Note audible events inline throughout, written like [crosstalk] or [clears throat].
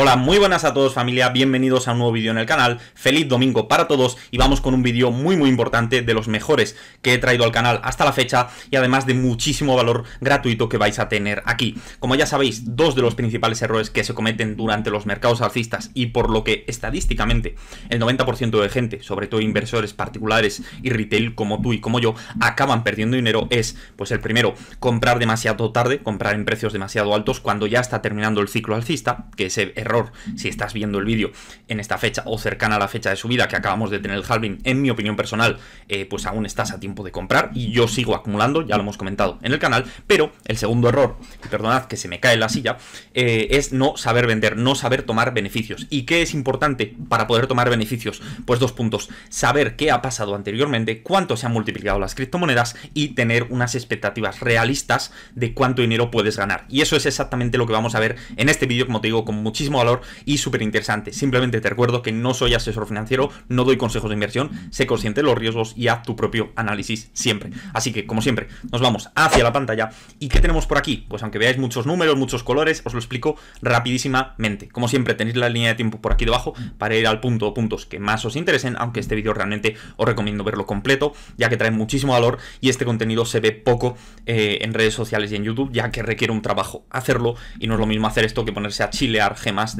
Hola muy buenas a todos familia, bienvenidos a un nuevo vídeo en el canal, feliz domingo para todos y vamos con un vídeo muy muy importante de los mejores que he traído al canal hasta la fecha y además de muchísimo valor gratuito que vais a tener aquí. Como ya sabéis, dos de los principales errores que se cometen durante los mercados alcistas y por lo que estadísticamente el 90% de gente, sobre todo inversores particulares y retail como tú y como yo, acaban perdiendo dinero es, pues el primero, comprar demasiado tarde, comprar en precios demasiado altos cuando ya está terminando el ciclo alcista, que ese error si estás viendo el vídeo en esta fecha o cercana a la fecha de subida que acabamos de tener el halving, en mi opinión personal, eh, pues aún estás a tiempo de comprar y yo sigo acumulando, ya lo hemos comentado en el canal, pero el segundo error, perdonad que se me cae la silla, eh, es no saber vender, no saber tomar beneficios. ¿Y qué es importante para poder tomar beneficios? Pues dos puntos, saber qué ha pasado anteriormente, cuánto se han multiplicado las criptomonedas y tener unas expectativas realistas de cuánto dinero puedes ganar. Y eso es exactamente lo que vamos a ver en este vídeo, como te digo, con muchísimo valor y súper interesante. Simplemente te recuerdo que no soy asesor financiero, no doy consejos de inversión, sé consciente de los riesgos y haz tu propio análisis siempre. Así que, como siempre, nos vamos hacia la pantalla. ¿Y qué tenemos por aquí? Pues aunque veáis muchos números, muchos colores, os lo explico rapidísimamente. Como siempre, tenéis la línea de tiempo por aquí debajo para ir al punto o puntos que más os interesen, aunque este vídeo realmente os recomiendo verlo completo, ya que trae muchísimo valor y este contenido se ve poco eh, en redes sociales y en YouTube, ya que requiere un trabajo hacerlo y no es lo mismo hacer esto que ponerse a chilear gemas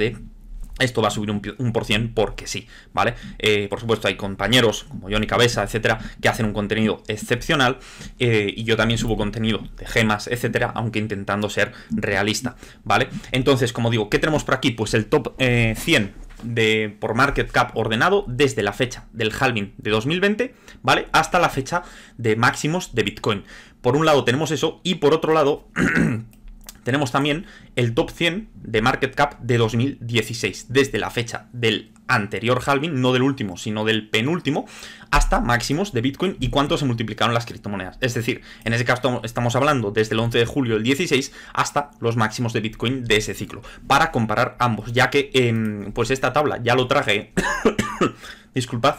esto va a subir un, por cien porque sí, ¿vale? Eh, por supuesto, hay compañeros como Johnny Cabeza, etcétera, que hacen un contenido excepcional eh, y yo también subo contenido de gemas, etcétera, aunque intentando ser realista, ¿vale? Entonces, como digo, ¿qué tenemos por aquí? Pues el top 100 eh, de, por market cap ordenado desde la fecha del halving de 2020, ¿vale? Hasta la fecha de máximos de Bitcoin. Por un lado tenemos eso y por otro lado... [clears throat] tenemos también el top 100 de market cap de 2016, desde la fecha del anterior halving, no del último, sino del penúltimo, hasta máximos de Bitcoin y cuánto se multiplicaron las criptomonedas. Es decir, en ese caso estamos hablando desde el 11 de julio del 16 hasta los máximos de Bitcoin de ese ciclo, para comparar ambos, ya que em, pues esta tabla ya lo traje, [coughs] disculpad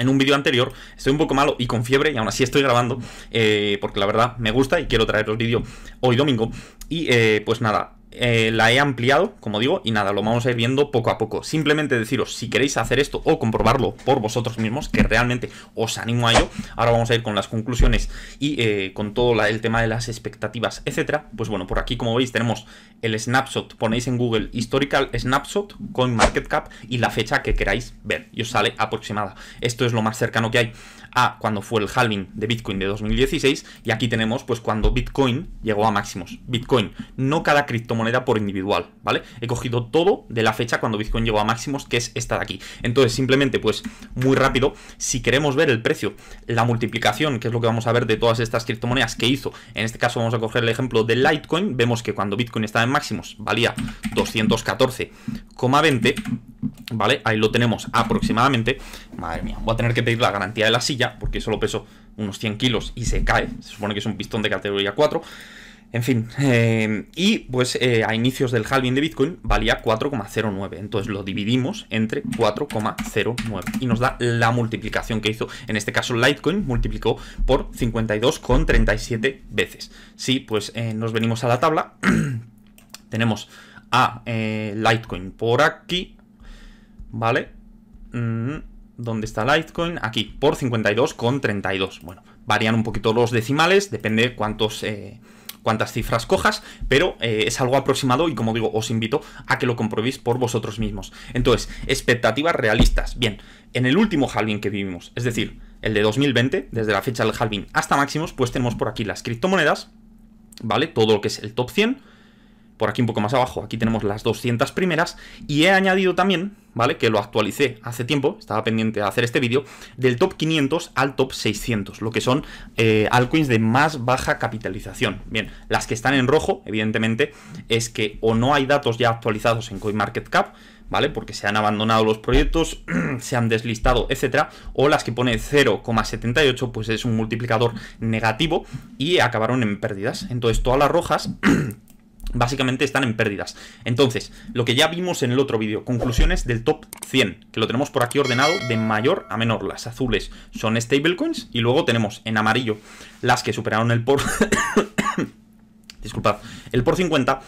en un vídeo anterior, estoy un poco malo y con fiebre y aún así estoy grabando, eh, porque la verdad me gusta y quiero traer los vídeos hoy domingo. Y eh, pues nada, eh, la he ampliado, como digo, y nada, lo vamos a ir viendo poco a poco. Simplemente deciros, si queréis hacer esto o comprobarlo por vosotros mismos, que realmente os animo a ello, ahora vamos a ir con las conclusiones y eh, con todo el tema de las expectativas, etcétera. Pues bueno, por aquí como veis tenemos el snapshot, ponéis en Google Historical Snapshot con Market Cap y la fecha que queráis ver, y os sale aproximada. Esto es lo más cercano que hay a cuando fue el halving de Bitcoin de 2016, y aquí tenemos pues cuando Bitcoin llegó a máximos. Bitcoin, no cada cripto moneda por individual, ¿vale? He cogido todo de la fecha cuando Bitcoin llegó a máximos, que es esta de aquí. Entonces, simplemente, pues, muy rápido, si queremos ver el precio, la multiplicación, que es lo que vamos a ver de todas estas criptomonedas que hizo, en este caso vamos a coger el ejemplo de Litecoin, vemos que cuando Bitcoin estaba en máximos valía 214,20, ¿vale? Ahí lo tenemos aproximadamente. Madre mía, voy a tener que pedir la garantía de la silla, porque solo peso unos 100 kilos y se cae. Se supone que es un pistón de categoría 4. En fin, em, y pues eh, a inicios del halving de Bitcoin valía 4,09, entonces lo dividimos entre 4,09 y nos da la multiplicación que hizo, en este caso Litecoin multiplicó por 52,37 veces. sí, pues eh, nos venimos a la tabla, [clears throat] tenemos a eh, Litecoin por aquí, ¿vale? Mm, ¿Dónde está Litecoin? Aquí, por 52,32. Bueno, varían un poquito los decimales, depende cuántos... Cuántas cifras cojas, pero eh, es algo aproximado y como digo, os invito a que lo comprobéis por vosotros mismos. Entonces, expectativas realistas. Bien, en el último halving que vivimos, es decir, el de 2020, desde la fecha del halving hasta máximos, pues tenemos por aquí las criptomonedas, ¿vale? Todo lo que es el top 100, por aquí un poco más abajo, aquí tenemos las 200 primeras y he añadido también, ¿vale? Que lo actualicé hace tiempo, estaba pendiente de hacer este vídeo, del top 500 al top 600, lo que son eh, altcoins de más baja capitalización. Bien, las que están en rojo, evidentemente, es que o no hay datos ya actualizados en CoinMarketCap, ¿vale? Porque se han abandonado los proyectos, [clears throat] se han deslistado, etcétera, o las que pone 0,78, pues es un multiplicador negativo y acabaron en pérdidas. Entonces, todas las rojas [clears throat] básicamente están en pérdidas. Entonces, lo que ya vimos en el otro vídeo, conclusiones del top 100, que lo tenemos por aquí ordenado de mayor a menor. Las azules son stablecoins y luego tenemos en amarillo las que superaron el por... [coughs] [coughs] Disculpad, el por 50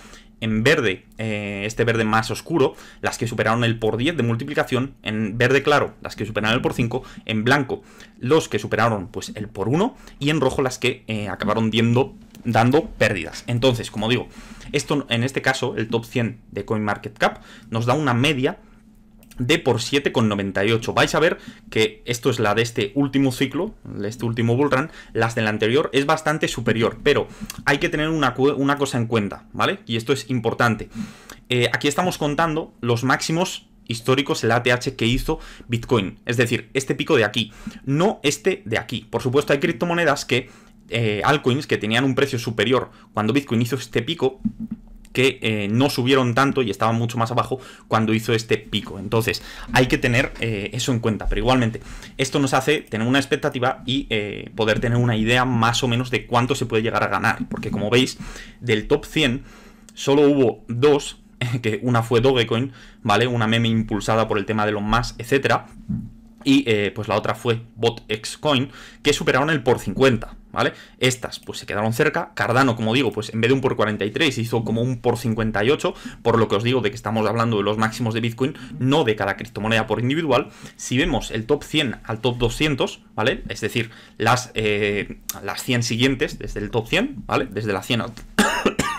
en verde, eh, este verde más oscuro, las que superaron el por 10 de multiplicación, en verde claro, las que superaron el por 5, en blanco, los que superaron pues el por 1, y en rojo las que eh, acabaron dando pérdidas. Entonces, como digo, esto en este caso, el top 100 de CoinMarketCap, nos da una media de por 7,98. Vais a ver que esto es la de este último ciclo, de este último bullrun, las del la anterior es bastante superior, pero hay que tener una, una, cosa en cuenta, ¿vale? Y esto es importante. Eh, aquí estamos contando los máximos históricos, el ATH que hizo Bitcoin, es decir, este pico de aquí, no este de aquí. Por supuesto, hay criptomonedas que, eh, altcoins, que tenían un precio superior cuando Bitcoin hizo este pico, que eh, no subieron tanto y estaban mucho más abajo cuando hizo este pico. Entonces, hay que tener eh, eso en cuenta. Pero igualmente, esto nos hace tener una expectativa y eh, poder tener una idea más o menos de cuánto se puede llegar a ganar. Porque como veis, del top 100 solo hubo dos, [laughs] que una fue Dogecoin, ¿vale? Una meme impulsada por el tema de los más, etcétera y eh, pues la otra fue BotXCoin, que superaron el por 50, ¿vale? Estas pues se quedaron cerca. Cardano, como digo, pues en vez de un por 43 hizo como un por 58, por lo que os digo de que estamos hablando de los máximos de Bitcoin, no de cada criptomoneda por individual. Si vemos el top 100 al top 200, ¿vale? Es decir, las, eh, las 100 siguientes desde el top 100, ¿vale? Desde la 100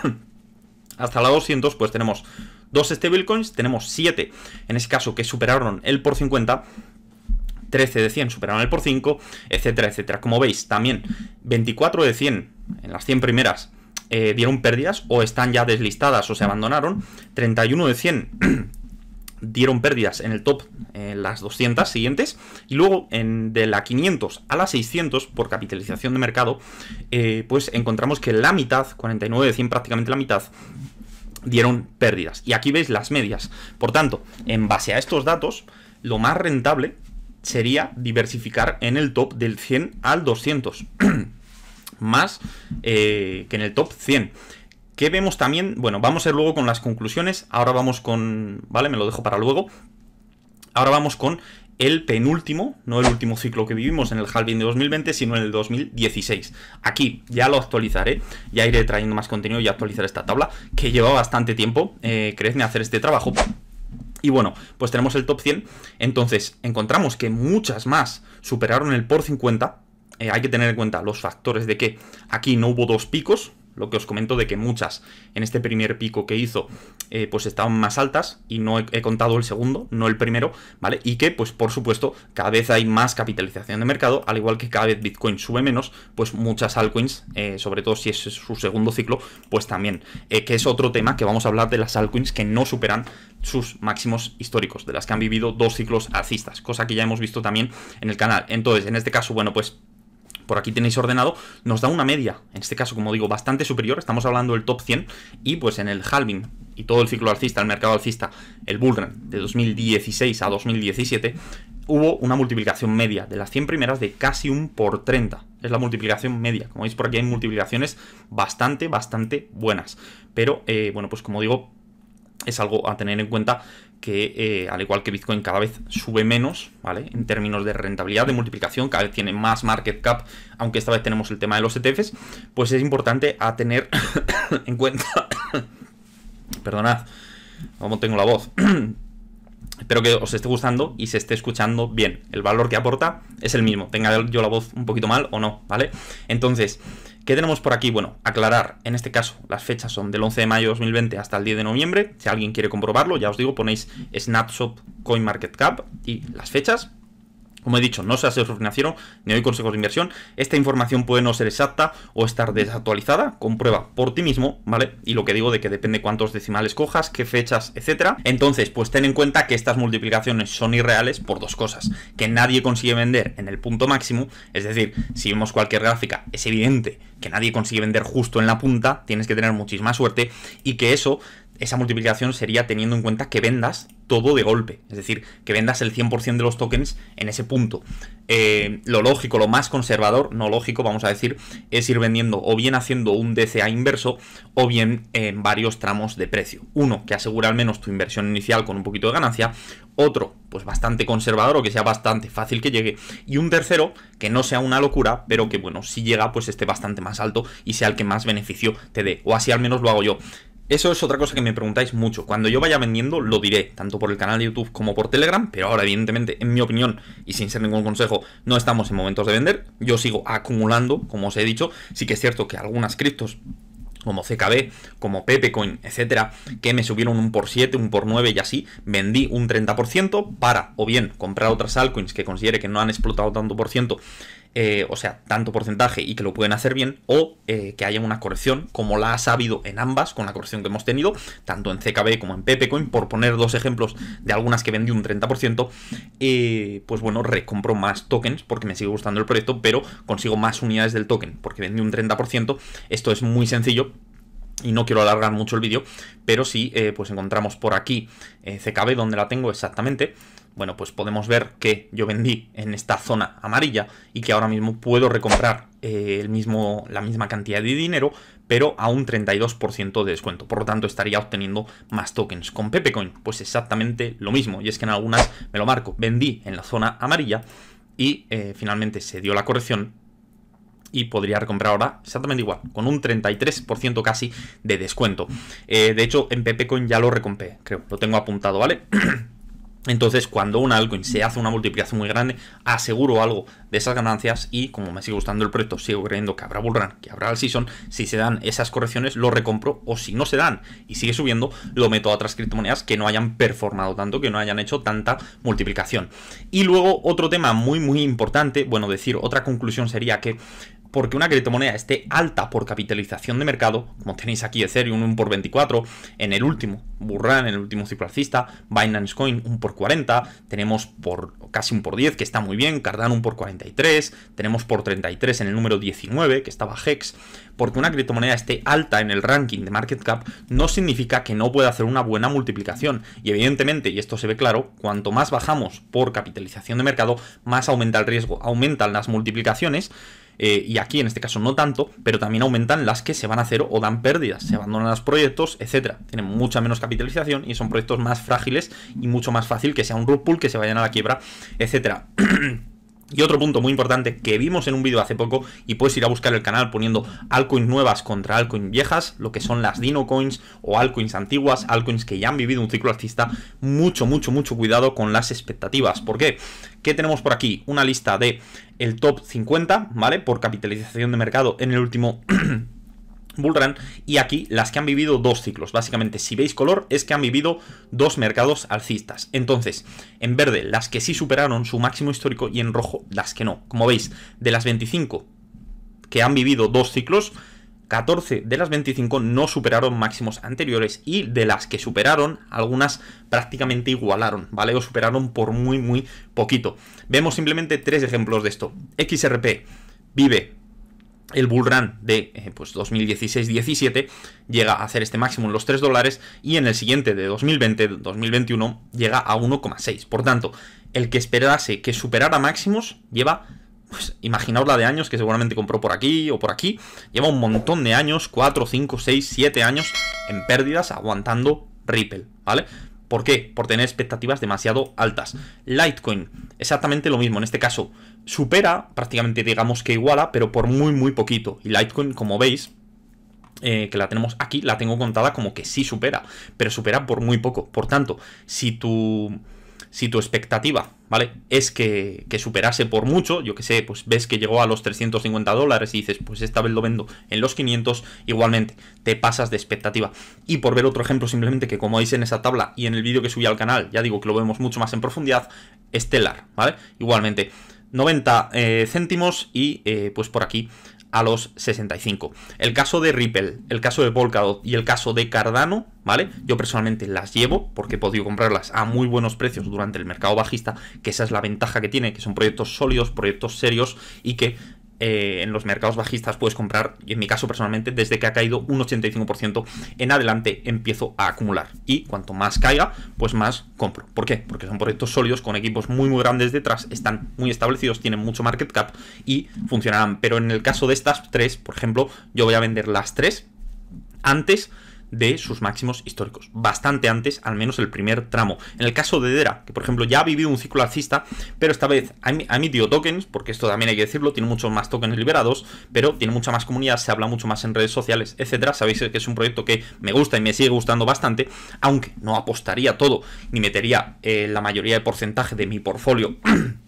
[coughs] hasta la 200, pues tenemos dos stablecoins, tenemos 7, en ese caso que superaron el por 50 13 de 100 superaron el por 5, etcétera, etcétera. Como veis, también 24 de 100 en las 100 primeras eh, dieron pérdidas o están ya deslistadas o se abandonaron. 31 de 100 [clears throat] dieron pérdidas en el top en las 200 siguientes y luego en, de la 500 a la 600 por capitalización de mercado eh, pues encontramos que la mitad 49 de 100 prácticamente la mitad dieron pérdidas y aquí veis las medias por tanto en base a estos datos lo más rentable sería diversificar en el top del 100 al 200, [clears throat] más eh, que en el top 100. ¿Qué vemos también? Bueno, vamos a ir luego con las conclusiones, ahora vamos con, vale, me lo dejo para luego. Ahora vamos con el penúltimo, no el último ciclo que vivimos en el halving de 2020, sino en el 2016. Aquí ya lo actualizaré, ya iré trayendo más contenido y actualizar esta tabla, que lleva bastante tiempo, eh, hacer este trabajo. Y bueno, pues tenemos el top 100. Entonces, encontramos que muchas más superaron el por 50. Eh, hay que tener en cuenta los factores de que aquí no hubo dos picos, lo que os comento de que muchas en este primer pico que hizo, eh, pues estaban más altas y no he, contado el segundo, no el primero, ¿vale? Y que, pues por supuesto, cada vez hay más capitalización de mercado, al igual que cada vez Bitcoin sube menos, pues muchas altcoins, eh, sobre todo si es su segundo ciclo, pues también, eh, que es otro tema que vamos a hablar de las altcoins que no superan sus máximos históricos, de las que han vivido dos ciclos alcistas, cosa que ya hemos visto también en el canal. Entonces, en este caso, bueno, pues por aquí tenéis ordenado, nos da una media, en este caso, como digo, bastante superior, estamos hablando del top 100, y pues en el halving y todo el ciclo alcista, el mercado alcista, el bullrun de 2016 a 2017, hubo una multiplicación media de las 100 primeras de casi un por 30. Es la multiplicación media. Como veis por aquí hay multiplicaciones bastante, bastante buenas. Pero, eh, bueno, pues como digo, es algo a tener en cuenta que eh, al igual que Bitcoin cada vez sube menos, ¿vale? En términos de rentabilidad, de multiplicación, cada vez tiene más market cap, aunque esta vez tenemos el tema de los ETFs, pues es importante a tener [coughs] en cuenta, [coughs] perdonad, como tengo la voz, [coughs] Espero que os esté gustando y se esté escuchando bien. El valor que aporta es el mismo. Tenga yo la voz un poquito mal o no, ¿vale? Entonces, ¿qué tenemos por aquí? Bueno, aclarar. En este caso, las fechas son del 11 de mayo de 2020 hasta el 10 de noviembre. Si alguien quiere comprobarlo, ya os digo, ponéis snapshot CoinMarketCap y las fechas como he dicho, no soy asesor financiero ni doy consejos de inversión. Esta información puede no ser exacta o estar desactualizada. Comprueba por ti mismo, ¿vale? Y lo que digo de que depende cuántos decimales cojas, qué fechas, etcétera. Entonces, pues ten en cuenta que estas multiplicaciones son irreales por dos cosas. Que nadie consigue vender en el punto máximo. Es decir, si vemos cualquier gráfica, es evidente que nadie consigue vender justo en la punta. Tienes que tener muchísima suerte. Y que eso esa multiplicación sería teniendo en cuenta que vendas todo de golpe, es decir, que vendas el 100% de los tokens en ese punto. Eh, lo lógico, lo más conservador, no lógico, vamos a decir, es ir vendiendo o bien haciendo un DCA inverso o bien en varios tramos de precio. Uno, que asegura al menos tu inversión inicial con un poquito de ganancia. Otro, pues bastante conservador o que sea bastante fácil que llegue. Y un tercero, que no sea una locura, pero que bueno, si llega, pues esté bastante más alto y sea el que más beneficio te dé. O así al menos lo hago yo. Eso es otra cosa que me preguntáis mucho. Cuando yo vaya vendiendo, lo diré, tanto por el canal de YouTube como por Telegram, pero ahora, evidentemente, en mi opinión, y sin ser ningún consejo, no estamos en momentos de vender. Yo sigo acumulando, como os he dicho. Sí que es cierto que algunas criptos como CKB, como Pepecoin, etcétera, que me subieron un por 7, un por 9 y así, vendí un 30% para o bien comprar otras altcoins que considere que no han explotado tanto por ciento eh, o sea, tanto porcentaje y que lo pueden hacer bien, o eh, que haya una corrección, como la ha sabido en ambas, con la corrección que hemos tenido, tanto en CKB como en Pepecoin, por poner dos ejemplos de algunas que vendí un 30%, eh, pues bueno, recompro más tokens porque me sigue gustando el proyecto, pero consigo más unidades del token porque vendí un 30%, esto es muy sencillo, y no quiero alargar mucho el vídeo, pero sí, pues encontramos por aquí CKB, donde la tengo exactamente, bueno, pues podemos ver que yo vendí en esta zona amarilla y que ahora mismo puedo recomprar eh, el mismo, la misma cantidad de dinero, pero a un 32% de descuento. Por lo tanto, estaría obteniendo más tokens. Con Pepecoin, pues exactamente lo mismo. Y es que en algunas me lo marco. Vendí en la zona amarilla y eh, finalmente se dio la corrección y podría recomprar ahora exactamente igual, con un 33% casi de descuento. Eh, de hecho, en Pepecoin ya lo recompé, creo, lo tengo apuntado, ¿vale? [clears throat] Entonces, cuando un altcoin se hace una multiplicación muy grande, aseguro algo de esas ganancias y como me sigue gustando el proyecto, sigo creyendo que habrá bullrun, que habrá el season, si se dan esas correcciones, lo recompro o si no se dan y sigue subiendo, lo meto a otras criptomonedas que no hayan performado tanto, que no hayan hecho tanta multiplicación. Y luego otro tema muy muy importante, bueno, decir, otra conclusión sería que porque una criptomoneda esté alta por capitalización de mercado, como tenéis aquí Ethereum 1 por 24, en el último Burrán en el último ciclo alcista, Binance Coin 1 por 40, tenemos por casi un por 10, que está muy bien, Cardano 1 por 43, tenemos por 33 en el número 19, que estaba Hex, porque una criptomoneda esté alta en el ranking de market cap no significa que no pueda hacer una buena multiplicación y evidentemente, y esto se ve claro, cuanto más bajamos por capitalización de mercado, más aumenta el riesgo, aumentan las multiplicaciones eh, y aquí en este caso no tanto, pero también aumentan las que se van a cero o dan pérdidas, se abandonan los proyectos, etcétera. Tienen mucha menos capitalización y son proyectos más frágiles y mucho más fácil que sea un rug que se vayan a la quiebra, etcétera. [clears throat] Y otro punto muy importante que vimos en un vídeo hace poco y puedes ir a buscar el canal poniendo altcoins nuevas contra altcoins viejas, lo que son las Dino coins o altcoins antiguas, altcoins que ya han vivido un ciclo alcista, mucho, mucho, mucho cuidado con las expectativas. ¿Por qué? ¿Qué tenemos por aquí? Una lista de el top 50, ¿vale? Por capitalización de mercado en el último [clears throat] Bullrun y aquí las que han vivido dos ciclos. Básicamente, si veis color, es que han vivido dos mercados alcistas. Entonces, en verde, las que sí superaron su máximo histórico y en rojo, las que no. Como veis, de las 25 que han vivido dos ciclos, 14 de las 25 no superaron máximos anteriores y de las que superaron, algunas prácticamente igualaron, ¿vale? O superaron por muy, muy poquito. Vemos simplemente tres ejemplos de esto. XRP vive el bull de 2016-17 eh, pues, llega a hacer este máximo en los 3 dólares y en el siguiente de 2020-2021 llega a 1,6. Por tanto, el que esperase que superara máximos lleva, pues imaginaos la de años que seguramente compró por aquí o por aquí, lleva un montón de años, 4, 5, 6, 7 años en pérdidas aguantando Ripple, ¿vale? ¿Por qué? Por tener expectativas demasiado altas. Litecoin, exactamente lo mismo. En este caso, supera, prácticamente digamos que iguala, pero por muy, muy poquito. Y Litecoin, como veis, eh, que la tenemos aquí, la tengo contada como que sí supera, pero supera por muy poco. Por tanto, si tu, si tu expectativa ¿vale? Es que, superase por mucho, yo que sé, pues ves que llegó a los 350 dólares y dices, pues esta vez lo vendo en los 500, igualmente te pasas de expectativa. Y por ver otro ejemplo simplemente que como veis en esa tabla y en el vídeo que subí al canal, ya digo que lo vemos mucho más en profundidad, estelar, ¿vale? Igualmente, 90 eh, céntimos y eh, pues por aquí a los 65. El caso de Ripple, el caso de Polkadot y el caso de Cardano, ¿vale? Yo personalmente las llevo porque he podido comprarlas a muy buenos precios durante el mercado bajista, que esa es la ventaja que tiene, que son proyectos sólidos, proyectos serios y que eh, en los mercados bajistas puedes comprar, y en mi caso personalmente, desde que ha caído un 85% en adelante empiezo a acumular. Y cuanto más caiga, pues más compro. ¿Por qué? Porque son proyectos sólidos, con equipos muy muy grandes detrás, están muy establecidos, tienen mucho market cap y funcionarán. Pero en el caso de estas tres, por ejemplo, yo voy a vender las tres antes de sus máximos históricos, bastante antes, al menos el primer tramo. En el caso de Dera, que por ejemplo ya ha vivido un ciclo alcista, pero esta vez ha emitido tokens, porque esto también hay que decirlo, tiene muchos más tokens liberados, pero tiene mucha más comunidad, se habla mucho más en redes sociales, etcétera. Sabéis que es un proyecto que me gusta y me sigue gustando bastante, aunque no apostaría todo ni metería eh, la mayoría de porcentaje de mi portfolio [clears throat]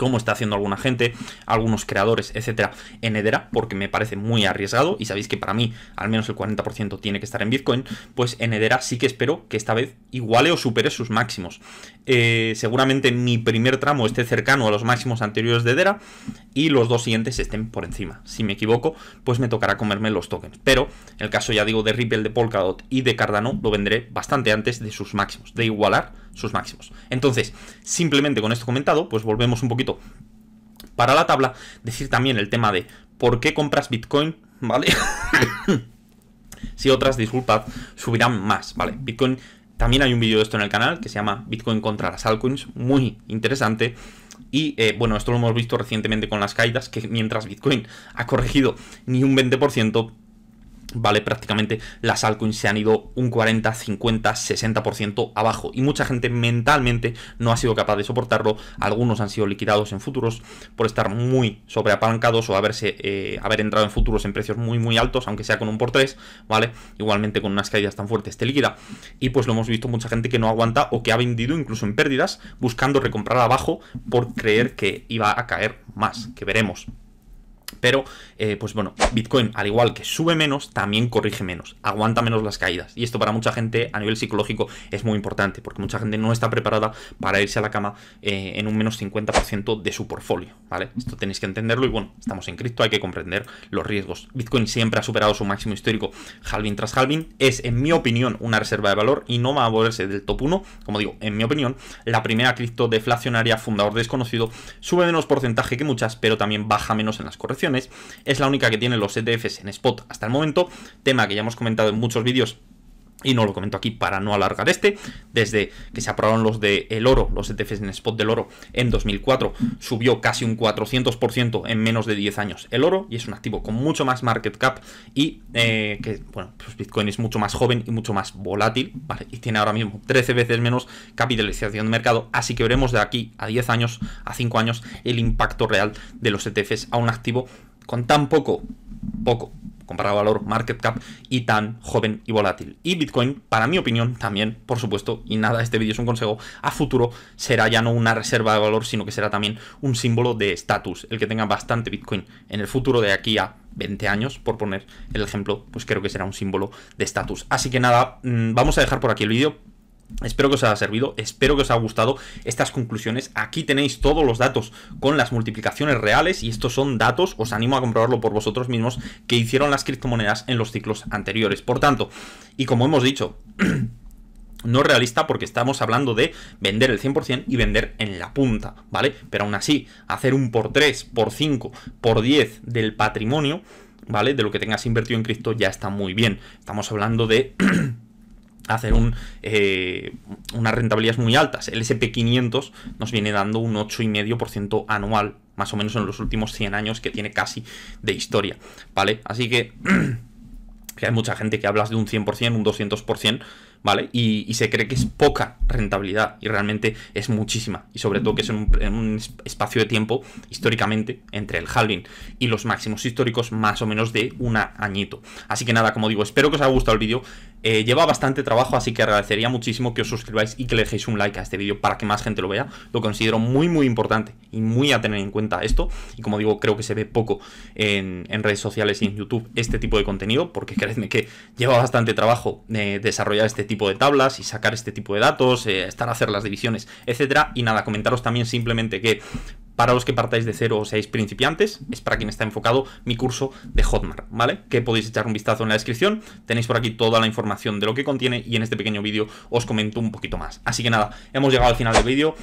como está haciendo alguna gente, algunos creadores, etcétera, en Hedera, porque me parece muy arriesgado y sabéis que para mí al menos el 40% tiene que estar en Bitcoin, pues en Hedera sí que espero que esta vez iguale o supere sus máximos. Eh, seguramente mi primer tramo esté cercano a los máximos anteriores de Hedera y los dos siguientes estén por encima. Si me equivoco, pues me tocará comerme los tokens, pero en el caso ya digo de Ripple, de Polkadot y de Cardano lo vendré bastante antes de sus máximos, de igualar sus máximos. Entonces, simplemente con esto comentado, pues volvemos un poquito para la tabla. Decir también el tema de por qué compras Bitcoin, ¿vale? [laughs] si otras, disculpad, subirán más, ¿vale? Bitcoin, también hay un vídeo de esto en el canal que se llama Bitcoin contra las altcoins, muy interesante. Y eh, bueno, esto lo hemos visto recientemente con las caídas, que mientras Bitcoin ha corregido ni un 20%, ¿vale? Prácticamente las altcoins se han ido un 40, 50, 60% abajo y mucha gente mentalmente no ha sido capaz de soportarlo. Algunos han sido liquidados en futuros por estar muy sobreapalancados o haberse, eh, haber entrado en futuros en precios muy, muy altos, aunque sea con un por 3, ¿vale? Igualmente con unas caídas tan fuertes te liquida. Y pues lo hemos visto mucha gente que no aguanta o que ha vendido incluso en pérdidas buscando recomprar abajo por creer que iba a caer más, que veremos. Pero, eh, pues bueno, Bitcoin, al igual que sube menos, también corrige menos, aguanta menos las caídas. Y esto para mucha gente a nivel psicológico es muy importante, porque mucha gente no está preparada para irse a la cama eh, en un menos 50% de su portfolio, ¿vale? Esto tenéis que entenderlo y bueno, estamos en cripto, hay que comprender los riesgos. Bitcoin siempre ha superado su máximo histórico halving tras halving. Es, en mi opinión, una reserva de valor y no va a volverse del top 1. Como digo, en mi opinión, la primera cripto deflacionaria, fundador desconocido, sube menos porcentaje que muchas, pero también baja menos en las correcciones es la única que tiene los ETFs en spot hasta el momento, tema que ya hemos comentado en muchos vídeos y no lo comento aquí para no alargar este, desde que se aprobaron los de El Oro, los ETFs en spot del oro en 2004, subió casi un 400% en menos de 10 años el oro y es un activo con mucho más market cap y eh, que, bueno, pues Bitcoin es mucho más joven y mucho más volátil, Y tiene ahora mismo 13 veces menos capitalización de mercado, así que veremos de aquí a 10 años, a 5 años, el impacto real de los ETFs a un activo con tan poco, poco comparado valor, market cap y tan joven y volátil. Y Bitcoin, para mi opinión, también, por supuesto, y nada, este vídeo es un consejo, a futuro será ya no una reserva de valor, sino que será también un símbolo de estatus. El que tenga bastante Bitcoin en el futuro de aquí a 20 años, por poner el ejemplo, pues creo que será un símbolo de estatus. Así que nada, mm, vamos a dejar por aquí el vídeo Espero que os haya servido, espero que os haya gustado estas conclusiones. Aquí tenéis todos los datos con las multiplicaciones reales y estos son datos, os animo a comprobarlo por vosotros mismos, que hicieron las criptomonedas en los ciclos anteriores. Por tanto, y como hemos dicho... [clears throat] no realista porque estamos hablando de vender el 100% y vender en la punta, ¿vale? Pero aún así, hacer un por 3, por 5, por 10 del patrimonio, ¿vale? De lo que tengas invertido en cripto ya está muy bien. Estamos hablando de [clears throat] hacer eh, unas rentabilidades muy altas. El SP500 nos viene dando un 8,5% anual, más o menos en los últimos 100 años que tiene casi de historia, ¿vale? Así que... [clears throat] que hay mucha gente que hablas de un 100%, un 200%, ¿vale? Y, se cree que es poca rentabilidad y realmente es muchísima. Y sobre todo que es en un, espacio de tiempo históricamente entre el halving y los máximos históricos más o menos de un añito. Así que nada, como digo, espero que os haya gustado el vídeo. Eh, lleva bastante trabajo, así que agradecería muchísimo que os suscribáis y que le dejéis un like a este vídeo para que más gente lo vea. Lo considero muy, muy importante y muy a tener en cuenta esto. Y como digo, creo que se ve poco en, redes sociales y en YouTube este tipo de contenido, porque creedme que lleva bastante trabajo eh, desarrollar este tipo de tablas y sacar este tipo de datos, eh, estar a hacer las divisiones, etcétera. Y nada, comentaros también simplemente que para los que partáis de cero o seáis principiantes, es para quien está enfocado mi curso de Hotmart, ¿vale? Que podéis echar un vistazo en la descripción, tenéis por aquí toda la información de lo que contiene y en este pequeño vídeo os comento un poquito más. Así que nada, hemos llegado al final del vídeo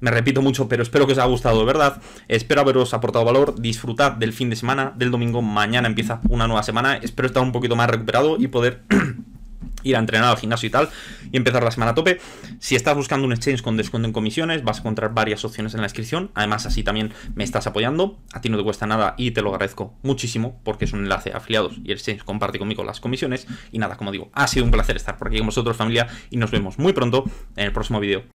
me repito mucho, pero espero que os haya gustado de verdad. Espero haberos aportado valor. Disfrutad del fin de semana, del domingo. Mañana empieza una nueva semana. Espero estar un poquito más recuperado y poder [clears throat] ir a entrenar al gimnasio y tal, y empezar la semana a tope. Si estás buscando un exchange con descuento en comisiones, vas a encontrar varias opciones en la descripción. Además, así también me estás apoyando. A ti no te cuesta nada y te lo agradezco muchísimo porque es un enlace afiliados y el exchange comparte conmigo las comisiones. Y nada, como digo, ha sido un placer estar por aquí con vosotros, familia, y nos vemos muy pronto en el próximo vídeo.